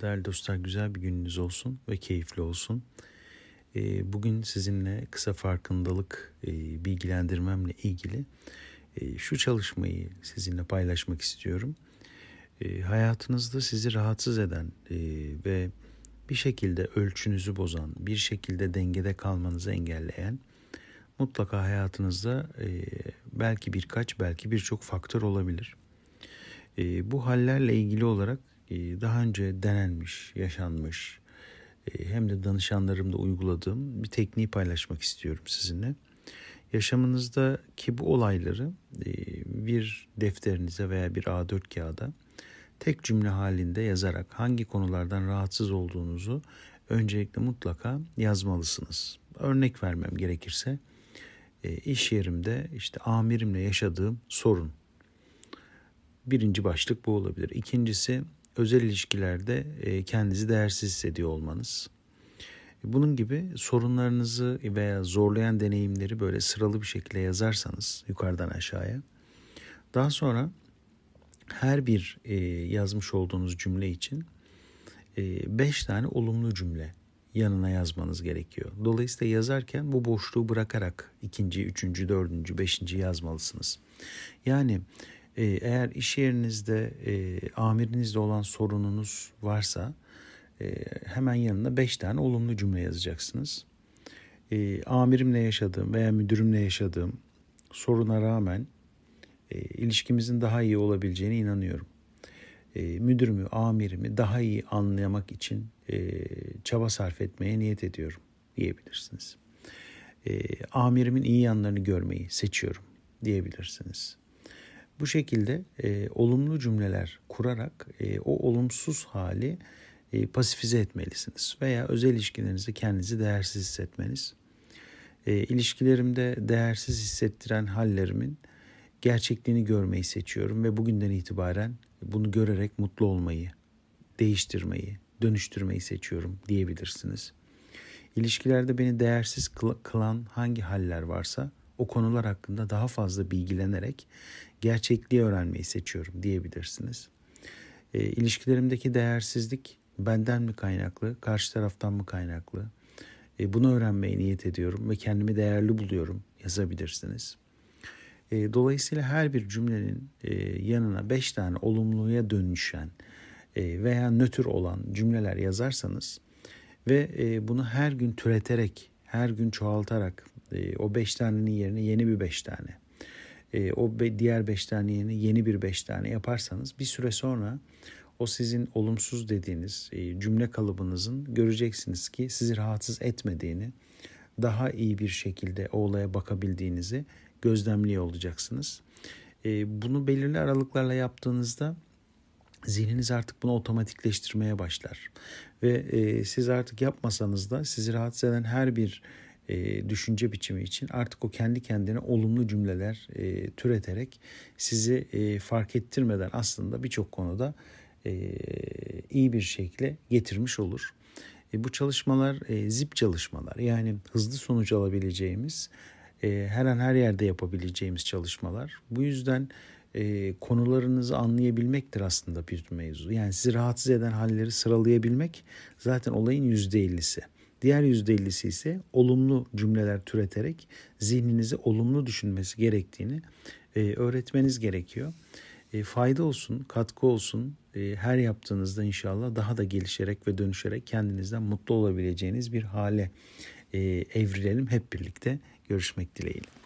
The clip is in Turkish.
Değerli dostlar güzel bir gününüz olsun ve keyifli olsun. Ee, bugün sizinle kısa farkındalık e, bilgilendirmemle ilgili e, şu çalışmayı sizinle paylaşmak istiyorum. E, hayatınızda sizi rahatsız eden ve bir şekilde ölçünüzü bozan, bir şekilde dengede kalmanızı engelleyen mutlaka hayatınızda belki birkaç belki birçok faktör olabilir. Bu hallerle ilgili olarak ee, daha önce denenmiş, yaşanmış e, hem de danışanlarımda uyguladığım bir tekniği paylaşmak istiyorum sizinle. Yaşamınızdaki bu olayları e, bir defterinize veya bir A4 kağıda tek cümle halinde yazarak hangi konulardan rahatsız olduğunuzu öncelikle mutlaka yazmalısınız. Örnek vermem gerekirse e, iş yerimde işte amirimle yaşadığım sorun. Birinci başlık bu olabilir. İkincisi özel ilişkilerde e, kendinizi değersiz hissediyor olmanız. E, bunun gibi sorunlarınızı veya zorlayan deneyimleri böyle sıralı bir şekilde yazarsanız yukarıdan aşağıya. Daha sonra her bir e, yazmış olduğunuz cümle için 5 tane olumlu cümle yanına yazmanız gerekiyor. Dolayısıyla yazarken bu boşluğu bırakarak ikinci, üçüncü, dördüncü, beşinci yazmalısınız. Yani ee, eğer iş yerinizde e, amirinizle olan sorununuz varsa e, hemen yanına 5 tane olumlu cümle yazacaksınız. E, amirimle yaşadığım veya müdürümle yaşadığım soruna rağmen e, ilişkimizin daha iyi olabileceğine inanıyorum. E, müdürümü, amirimi daha iyi anlamak için e, çaba sarf etmeye niyet ediyorum diyebilirsiniz. E, amirimin iyi yanlarını görmeyi seçiyorum diyebilirsiniz. Bu şekilde e, olumlu cümleler kurarak e, o olumsuz hali e, pasifize etmelisiniz veya özel ilişkilerinizi kendinizi değersiz hissetmeniz. E, ilişkilerimde değersiz hissettiren hallerimin gerçekliğini görmeyi seçiyorum ve bugünden itibaren bunu görerek mutlu olmayı, değiştirmeyi, dönüştürmeyi seçiyorum diyebilirsiniz. İlişkilerde beni değersiz kılan hangi haller varsa o konular hakkında daha fazla bilgilenerek gerçekliği öğrenmeyi seçiyorum diyebilirsiniz. E, ilişkilerimdeki değersizlik benden mi kaynaklı, karşı taraftan mı kaynaklı? E, bunu öğrenmeye niyet ediyorum ve kendimi değerli buluyorum yazabilirsiniz. E, dolayısıyla her bir cümlenin e, yanına beş tane olumluya dönüşen e, veya nötr olan cümleler yazarsanız ve e, bunu her gün türeterek, her gün çoğaltarak e, o beş tanenin yerine yeni bir beş tane. E, o be, diğer beş tane yerine yeni bir beş tane yaparsanız bir süre sonra o sizin olumsuz dediğiniz e, cümle kalıbınızın göreceksiniz ki sizi rahatsız etmediğini, daha iyi bir şekilde o olaya bakabildiğinizi gözlemliyor olacaksınız. E, bunu belirli aralıklarla yaptığınızda zihniniz artık bunu otomatikleştirmeye başlar. Ve e, siz artık yapmasanız da sizi rahatsız eden her bir e, düşünce biçimi için artık o kendi kendine olumlu cümleler e, türeterek sizi e, fark ettirmeden aslında birçok konuda e, iyi bir şekilde getirmiş olur. E, bu çalışmalar e, zip çalışmalar yani hızlı sonuç alabileceğimiz e, her an her yerde yapabileceğimiz çalışmalar. Bu yüzden e, konularınızı anlayabilmektir aslında bir mevzu. Yani sizi rahatsız eden halleri sıralayabilmek zaten olayın yüzde ellisi. Diğer %50'si ise olumlu cümleler türeterek zihninizi olumlu düşünmesi gerektiğini e, öğretmeniz gerekiyor. E, fayda olsun, katkı olsun. E, her yaptığınızda inşallah daha da gelişerek ve dönüşerek kendinizden mutlu olabileceğiniz bir hale e, evrilelim hep birlikte. Görüşmek dileğiyle.